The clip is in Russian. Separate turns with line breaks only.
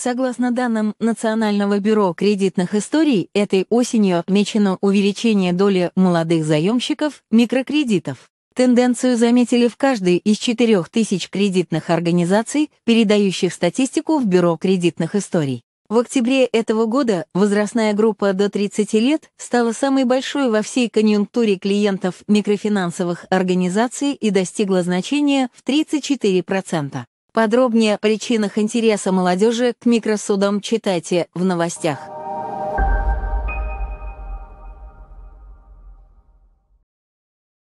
Согласно данным Национального бюро кредитных историй, этой осенью отмечено увеличение доли молодых заемщиков микрокредитов. Тенденцию заметили в каждой из 4000 кредитных организаций, передающих статистику в Бюро кредитных историй. В октябре этого года возрастная группа до 30 лет стала самой большой во всей конъюнктуре клиентов микрофинансовых организаций и достигла значения в 34%. Подробнее о причинах интереса молодежи к микросудам читайте в новостях.